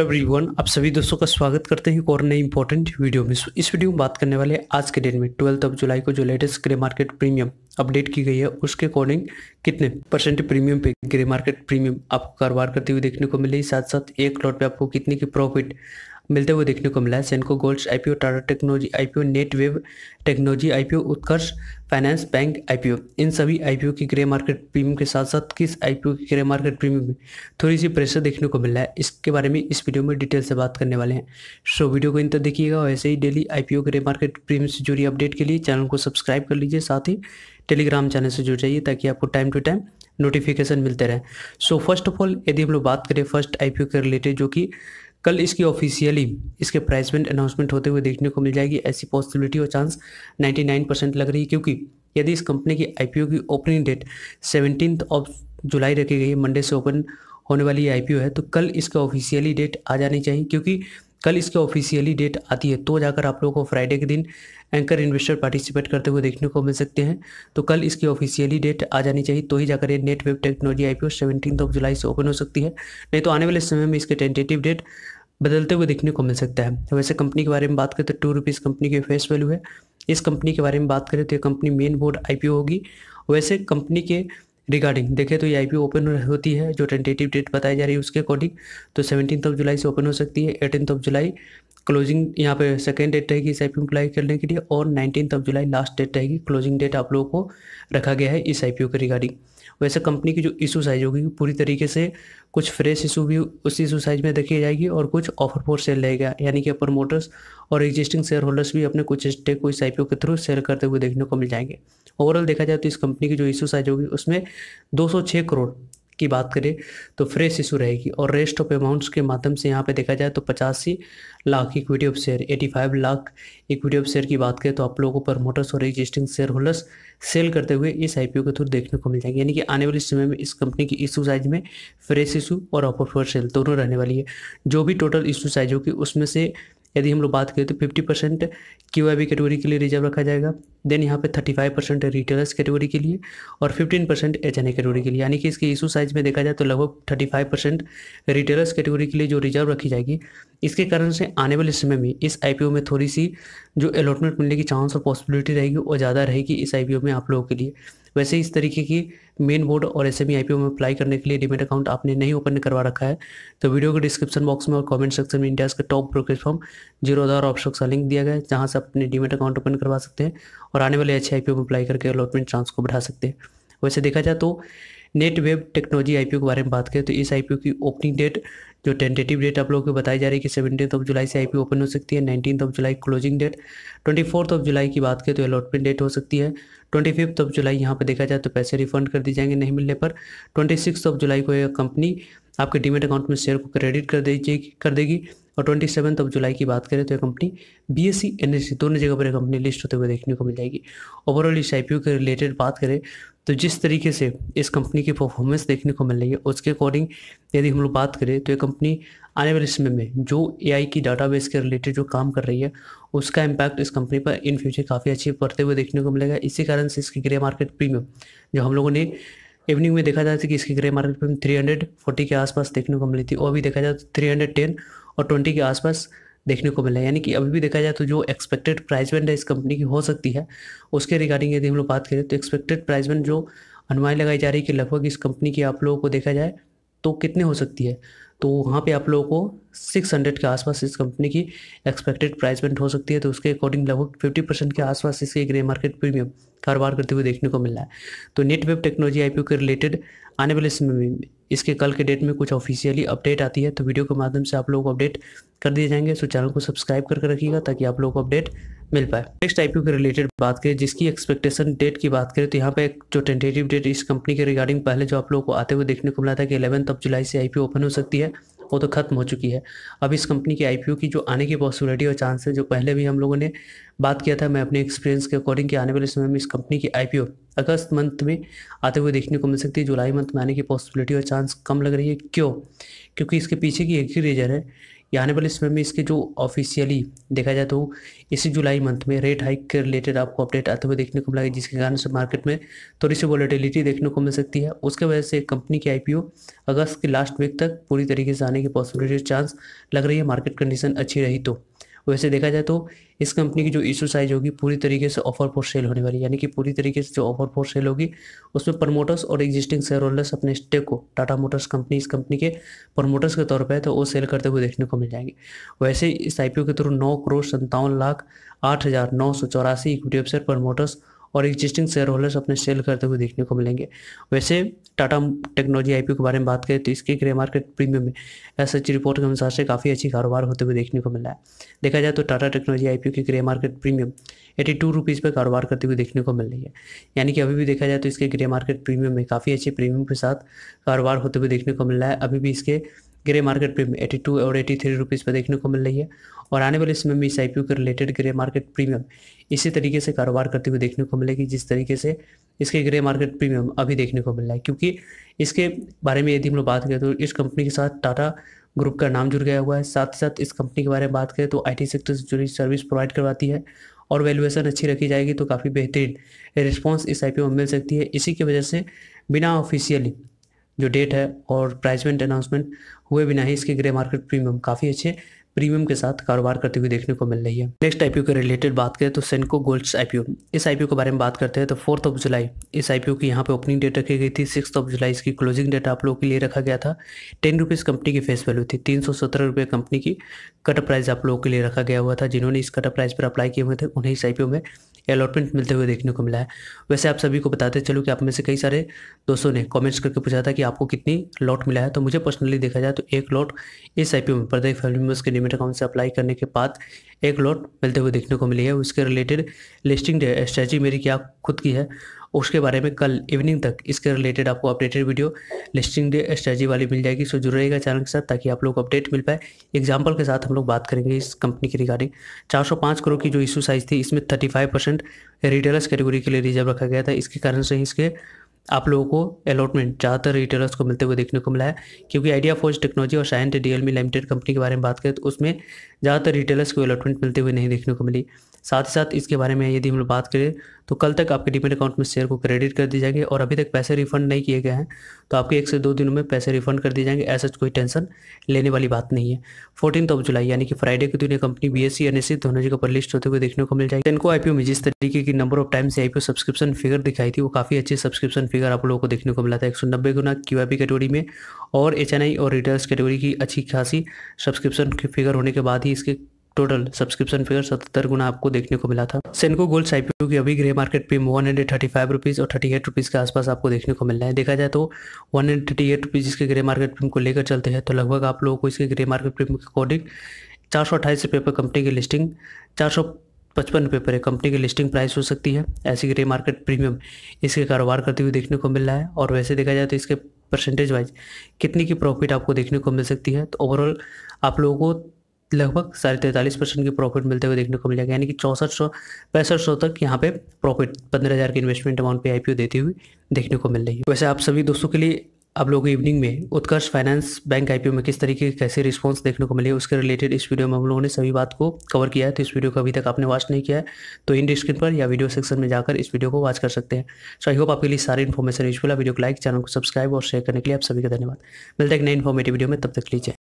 everyone आप सभी दोस्तों का स्वागत करते हैं एक और नई इंपॉर्टेंट वीडियो में इस वीडियो में बात करने वाले आज के डेट में ट्वेल्थ ऑफ जुलाई को जो latest grey market premium update की गई है उसके अकॉर्डिंग कितने परसेंट प्रीमियम पे ग्रे मार्केट प्रीमियम आपको कारोबार करते हुए देखने को मिले साथ साथ एक लॉट पे आपको कितने की प्रॉफिट मिलते हुए देखने को मिला है Senco Gold's IPO Tata technology IPO net web technology IPO Utkarsh finance bank IPO इन सभी आईपीओ की ग्रे मार्केट प्रीमियम के साथ साथ किस आईपीओ की ग्रे मार्केट प्रीमियम में थोड़ी सी प्रेशर देखने को मिल रहा है इसके बारे में इस वीडियो में डिटेल से बात करने वाले हैं सो वीडियो को इन तक देखिएगा वैसे ही डेली आई ग्रे मार्केट प्रीमियम से जुड़ी अपडेट के लिए चैनल को सब्सक्राइब कर लीजिए साथ ही टेलीग्राम चैनल से जुड़ जाइए ताकि आपको टाइम टू टाइम नोटिफिकेशन मिलते रहे सो फर्स्ट ऑफ ऑल यदि हम लोग बात करें फर्स्ट आईपीओ के रिलेटेड जो कि कल इसकी ऑफिशियली इसके प्राइस अनाउंसमेंट होते हुए देखने को मिल जाएगी ऐसी पॉसिबिलिटी और चांस 99 परसेंट लग रही है क्योंकि यदि इस कंपनी की आईपीओ की opening date seventeen of July रखी गई है मंडे से ओपन होने वाली आईपीओ है तो कल इसका ऑफिशियली डेट आ जानी चाहिए क्योंकि कल इसकी ऑफिशियली डेट आती है तो जाकर आप लोगों को फ्राइडे के दिन एंकर इन्वेस्टर पार्टिसिपेट करते हुए देखने को मिल सकते हैं तो कल इसकी ऑफिशियली डेट आ जानी चाहिए तो ही जाकर ये net web technology I P of July से ओपन हो सकती है नहीं तो आने वाले समय में इसके टेंटेटिव डेट बदलते हुए देखने को मिल सकता है तो वैसे कंपनी के बारे में बात करें तो टू रुपीज़ कंपनी की फेस वैल्यू है इस कंपनी के बारे में बात करें तो ये कंपनी मेन बोर्ड आई होगी वैसे कंपनी के रिगार्डिंग देखें तो ये आईपीओ ओपन होती है जो टेंटेटिव डेट बताई जा रही है उसके अकॉर्डिंग तो सेवनटीन ऑफ जुलाई से ओपन हो सकती है एटीन ऑफ जुलाई क्लोजिंग यहाँ पे सेकेंड डेट रहेगी इस आई पी अप्लाई करने के लिए और nineteen of July last date रहेगी क्लोजिंग डेट आप लोगों को रखा गया है इस आई के रिगार्डिंग वैसे कंपनी की जो इशू साइज होगी पूरी तरीके से कुछ फ्रेश इशू भी उसी इशू साइज में देखी जाएगी और कुछ ऑफर फोर सेल रहेगा यानी कि प्रमोटर्स और एग्जिस्टिंग शेयर होल्डर्स भी अपने कुछ स्टेक को इस आई के थ्रू सेल करते हुए देखने को मिल जाएंगे ओवरऑल देखा जाए तो इस कंपनी की जो इशू साइज होगी उसमें 206 करोड़ की बात करें तो फ्रेश इशू रहेगी और रेस्ट ऑफ अमाउंट्स के माध्यम से यहाँ पे देखा जाए तो पचासी lakh equity of share eighty five lakh equity of share की बात करें तो आप लोगों को प्रमोटर्स और एग्जिस्टिंग शेयर होल्डर्स सेल करते हुए इस आई के थ्रू देखने को मिल जाएंगे यानी कि आने वाले समय में इस कंपनी की इशू साइज में फ्रेश इशू और ऑफर फॉर सेल दोनों रहने वाली है जो भी टोटल इशू साइज होगी उसमें से यदि हम लोग बात करें तो fifty percent Q I B category के लिए रिजर्व रखा जाएगा देन यहाँ पे thirty five percent retailers category के लिए और fifteen percent H N A category के लिए यानी कि इसके इशू साइज में देखा जाए तो लगभग thirty five percent retailers category के लिए जो रिजर्व रखी जाएगी इसके कारण से आने वाले समय में इस आई पी ओ में थोड़ी सी जो अलॉटमेंट मिलने की चांस और पॉसिबिलिटी रहेगी वो ज़्यादा रहेगी इस आई पी ओ में आप लोगों के लिए वैसे इस तरीके की मेन बोर्ड और एस एम e में अप्लाई करने के लिए डिमेट अकाउंट आपने नहीं ओपन करवा रखा है तो वीडियो के डिस्क्रिप्शन बॉक्स में और कमेंट सेक्शन में इंडिया के top brokerage firm Zerodha option का लिंक दिया गया है जहाँ से अपने डिमेट अकाउंट ओपन करवा सकते हैं और आने वाले एच में अप्लाई करके अलॉटमेंट चांस को बढ़ा सकते हैं वैसे देखा जाए तो नेट वेब टेक्नोलॉजी आई के बारे में बात करें तो इस आई की ओपनिंग डेट जो टेंटेटिव डेट आप लोगों को बताई जा रही है कि सेवनटीन ऑफ जुलाई से आई ओपन हो सकती है nineteen of July closing date twenty fourth of July की बात करें तो अलॉटमेंट डेट हो सकती है ट्वेंटी फिफ्थ ऑफ जुलाई यहाँ पर देखा जाए तो पैसे रिफंड कर दिए जाएंगे नहीं मिलने पर ट्वेंटी सिक्स ऑफ जुलाई को यह कंपनी आपके डीमेट अकाउंट में शेयर को क्रेडिट कर दीजिए कर देगी और ट्वेंटी सेवन्थ ऑफ जुलाई की बात करें तो ये company B S C N S C दोनों जगह पर यह कंपनी लिस्ट होते हुए देखने को मिल जाएगी ओवरऑल इस आई पी ओ के रिलेटेड बात करें तो जिस तरीके से इस कंपनी की परफॉर्मेंस देखने को मिल रही है उसके अकॉर्डिंग यदि हम लोग बात करें तो ये कंपनी आने वाले समय में जो ए आई की डाटा बेस के रिलेटेड जो काम कर रही है उसका इम्पैक्ट इस कंपनी पर इन फ्यूचर काफ़ी अच्छी पड़ते हुए देखने को मिलेगा इसी कारण से इसकी ग्रे मार्केट प्रीमियम जो हम लोगों ने इवनिंग में देखा जाता है कि इसकी grey market film three hundred forty के आसपास देखने को मिली थी और भी देखा जाए तो थ्री हंड्रेड टेन और ट्वेंटी के आसपास देखने को मिला है यानी कि अभी भी देखा जाए तो जो एक्सपेक्टेड प्राइसमेंट है इस कंपनी की हो सकती है उसके रिगार्डिंग यदि हम लोग बात करें तो एक्सपेक्टेड प्राइसमेंट जो अनुमान लगाई जा रही है कि लगभग इस कंपनी की आप लोगों को देखा जाए तो कितने हो सकती है तो वहाँ पे आप लोगों को 600 के आसपास इस कंपनी की एक्सपेक्टेड प्राइस हो सकती है तो उसके अकॉर्डिंग लगभग 50 परसेंट के आसपास इसके ग्रे मार्केट प्रीमियम कारोबार करते हुए देखने को मिल रहा है तो नेट वेब टेक्नोलॉजी आई के रिलेटेड आने वाले समय में इसके कल के डेट में कुछ ऑफिशियली अपडेट आती है तो वीडियो के माध्यम से आप लोगों को अपडेट कर दिए जाएंगे सो चैनल को सब्सक्राइब करके रखिएगा ताकि आप लोगों को अपडेट मिल पाए नेक्स्ट आईपीओ के रिलेटेड बात करें जिसकी एक्सपेक्टेशन डेट की बात करें तो यहाँ पे एक जो टेंटेटिव डेट इस कंपनी के रिगार्डिंग पहले जो आप लोगों को आते हुए देखने को मिला था कि इलेवंथ ऑफ जुलाई से आई ओपन हो सकती है वो तो ख़त्म हो चुकी है अब इस कंपनी की आई की जो आने की पॉसिबिलिटी और चांस है जो पहले भी हम लोगों ने बात किया था मैं अपने एक्सपीरियंस के अकॉर्डिंग के आने वाले समय में इस कंपनी की आई अगस्त मंथ में आते हुए देखने को मिल सकती है जुलाई मंथ में आने की पॉसिबिलिटी और चांस कम लग रही है क्यों क्योंकि इसके पीछे की एक ही रीजन है या आने वाले समय में इसके जो ऑफिशियली देखा जाए तो इसी जुलाई मंथ में रेट हाइक के रिलेटेड आपको अपडेट आते हुए देखने को मिला जिसके कारण से मार्केट में थोड़ी सी वॉलेटिलिटी देखने को मिल सकती है उसके वजह से कंपनी की आई अगस्त के लास्ट वीक तक पूरी तरीके से आने की पॉसिबिलिटी चांस लग रही है मार्केट कंडीशन अच्छी रही तो वैसे तो देखा जाए तो इस कंपनी की जो इशू साइज होगी पूरी तरीके से ऑफर फॉर सेल होने वाली यानी कि पूरी तरीके से जो ऑफर फॉर सेल होगी उसमें प्रमोटर्स और एग्जिस्टिंग शेयर होल्डर्स अपने स्टेक को टाटा मोटर्स कंपनी इस कंपनी के प्रमोटर्स के तौर पर तो वो सेल करते हुए देखने को मिल जाएंगे वैसे इस आईपीओ के थ्रू नौ करोड़ संतावन लाख आठ हज़ार नौ सौ चौरासी इक्विटी अफसर प्रमोटर्स और एग्जिस्टिंग शेयर होल्डर्स अपने सेल करते हुए देखने को मिलेंगे वैसे टाटा टेक्नोलॉजी आईपीओ के बारे में बात करें तो इसके ग्रे मार्केट प्रीमियम में एस एच रिपोर्ट के अनुसार से काफ़ी अच्छी कारोबार होते हुए देखने को मिला है देखा जाए तो टाटा टेक्नोलॉजी आई के grey market premium at two rupees पर कारोबार करते हुए देखने को मिल रही है यानी कि अभी भी देखा जाए तो इसके ग्रे मार्केट प्रीमियम में काफ़ी अच्छे प्रीमियम के साथ कारोबार होते हुए देखने को मिल रहा है अभी भी इसके ग्रे मार्केट प्रीमियम 82 और 83 थ्री रुपीज़ पर देखने को मिल रही है और आने वाले समय में इस आई के रिलेटेड ग्रे मार्केट प्रीमियम इसी तरीके से कारोबार करते हुए देखने को मिलेगी जिस तरीके से इसके ग्रे मार्केट प्रीमियम अभी देखने को मिल रहा है क्योंकि इसके बारे में यदि हम लोग बात करें तो इस कंपनी के साथ टाटा ग्रुप का नाम जुड़ गया हुआ है साथ ही साथ इस कंपनी के बारे में बात करें तो टी सेक्टर से जुड़ी सर्विस प्रोवाइड करवाती है और वैल्यूएशन अच्छी रखी जाएगी तो काफ़ी बेहतरीन रिस्पॉन्स इस आई में मिल सकती है इसी की वजह से बिना ऑफिशियली जो डेट है और प्राइसमेंट अनाउंसमेंट हुए बिना ही इसके ग्रे मार्केट प्रीमियम काफ़ी अच्छे प्रीमियम के साथ कारोबार करते हुए देखने को मिल रही है नेक्स्ट आईपीओ के रिलेटेड बात करें तो सेंको गोल्ड्स आईपीओ इस आईपीओ के बारे में बात करते हैं तो फोर्थ ऑफ जुलाई इस आईपीओ की यहाँ पे ओपनिंग डेट रखी गई थी सिक्स ऑफ जुलाई इसकी क्लोजिंग डेट आप लोगों के लिए रखा गया था टेन रुपीज़ कंपनी की फेस वैल्यू थी तीन सौ सत्रह रुपये कंपनी की कट प्राइस आप लोगों के लिए रखा गया हुआ था जिन्होंने इस कट प्राइस पर अप्लाई किए हुए थे उन्हें इस आई में अलॉटमेंट मिलते हुए देखने को मिला है वैसे आप सभी को बताते चलो कि आप में से कई सारे दोस्तों ने कमेंट्स करके पूछा था कि आपको कितनी लॉट मिला है तो मुझे पर्सनली देखा जाए तो एक लॉट इस आई में प्रत्येक फैमिली मेम्बर्स के लिमिट अकाउंट से अप्लाई करने के बाद एक लॉट मिलते हुए देखने को मिली है उसके रिलेटेड लिस्टिंग स्ट्रेटी मेरी क्या खुद की है उसके बारे में कल इवनिंग तक इसके रिलेटेड आपको updated video listing day strategy वाली मिल जाएगी सो जुड़ रहेगा चैनल के साथ ताकि आप लोग अपडेट मिल पाए एग्जाम्पल के साथ हम लोग बात करेंगे इस कंपनी की रिगार्डिंग 405 करोड़ की जो इशू साइज थी इसमें 35 परसेंट रिटेलर्स कैटेगरी के लिए रिजर्व रखा गया था इसके कारण से ही इसके आप लोगों को अलॉटमेंट ज़्यादातर रिटेलर्स को मिलते हुए देखने को मिला है क्योंकि आइडिया फोर्स टेक्नोलॉजी और साइंट डी लिमिटेड कंपनी के बारे में बात करें तो उसमें ज़्यादातर रिटेलर्स को अलॉटमेंट मिलते हुए नहीं देखने को मिली साथ ही साथ इसके बारे में यदि हम लोग बात करें तो कल तक आपके डिमेट अकाउंट में शेयर को क्रेडिट कर दिए जाएंगे और अभी तक पैसे रिफंड नहीं किए गए हैं तो आपके एक से दो दिनों में पैसे रिफंड कर दिए जाएंगे ऐसा कोई टेंशन लेने वाली बात नहीं है फोर्टीन ऑफ जुलाई यानी कि फ्राइडे के दिन company B S C N S C दोनों जगह पर लिस्ट होते हुए देखने को मिल जाएगी इनको आईपीओ में जिस तरीके की नंबर ऑफ टाइम्स से आईपीओ सब्सक्रिप्शन फिगर दिखाई थी वो काफ़ी अच्छी सब्सक्रिप्शन फिगर आप लोगों को देखने को मिला था एक सौ नब्बे गुना क्यू आई पी कैटेगरी में और एच एन आई और रिटर्स कैटेगरी की अच्छी खासी सब्सक्रिप्शन फिगर होने के बाद ही इसके टोटल सब्सक्रिप्शन फिगर सतर गुना आपको देखने को मिला था सेनको गोल्ड आईपीओ की अभी ग्रे मार्केट पे one hundred thirty five rupees और थर्टी एट रुपीज़ के आसपास आपको देखने को मिल रहा है देखा जाए तो one hundred thirty eight rupees इसके ग्रे मार्केट प्रीम को लेकर चलते हैं तो लगभग आप लोगों को इसके ग्रे मार्केट प्रीम के अकॉर्डिंग चार सौ अट्ठाईस रुपये पर कंपनी की लिस्टिंग चार सौ पचपन रुपये पर कंपनी की लिस्टिंग प्राइस हो सकती है ऐसी ग्रे मार्केट प्रीमियम इसके कारोबार करते हुए देखने को मिल रहा है और वैसे देखा जाए तो इसके परसेंटेज वाइज कितनी की प्रॉफिट आपको देखने को मिल सकती है तो ओवरऑल आप लोगों को लगभग साढ़े तैंतालीस परसेंट की प्रॉफिट मिलते हुए देखने को मिल जाएगा यानी कि चौंसठ सौ पैंसठ सौ तक यहाँ पे प्रॉफिट पंद्रह हज़ार के इन्वेस्टमेंट अमाउंट पे आईपीओ देती हुई देखने को मिल रही है वैसे आप सभी दोस्तों के लिए आप लोग इवनिंग में उत्कर्ष फाइनेंस बैंक आईपीओ में किस तरीके की कैसे रिस्पॉन्स देखने को मिले उसके रिलेटेड इस वीडियो में हम लोगों ने सभी बात को कवर किया है तो इस वीडियो को अभी तक आपने वॉच नहीं किया है तो इन स्क्रीन पर या वीडियो सेक्शन में जाकर इस वीडियो को वॉच कर सकते हैं सो आई होप आपके लिए सारी इन्फॉर्मेशन यूजफुल है वीडियो को लाइक चैनल को सब्सक्राइब और शेयर करने के लिए आप सभी का धन्यवाद मिलते हैं एक नई इन्फॉर्मेटिव वीडियो में तब तक लीजिए